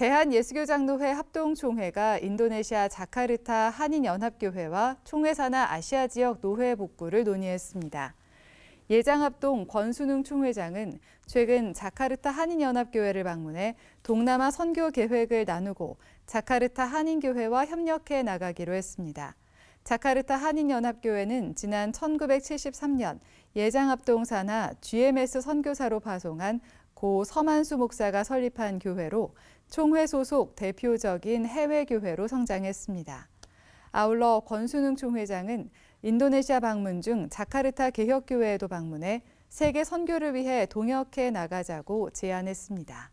대한예수교장로회 합동총회가 인도네시아 자카르타 한인연합교회와 총회사나 아시아 지역 노회 복구를 논의했습니다. 예장합동 권순웅 총회장은 최근 자카르타 한인연합교회를 방문해 동남아 선교 계획을 나누고 자카르타 한인교회와 협력해 나가기로 했습니다. 자카르타 한인연합교회는 지난 1973년 예장합동 산하 GMS 선교사로 파송한 고 서만수 목사가 설립한 교회로 총회 소속 대표적인 해외 교회로 성장했습니다. 아울러 권순흥 총회장은 인도네시아 방문 중 자카르타 개혁교회에도 방문해 세계 선교를 위해 동역해 나가자고 제안했습니다.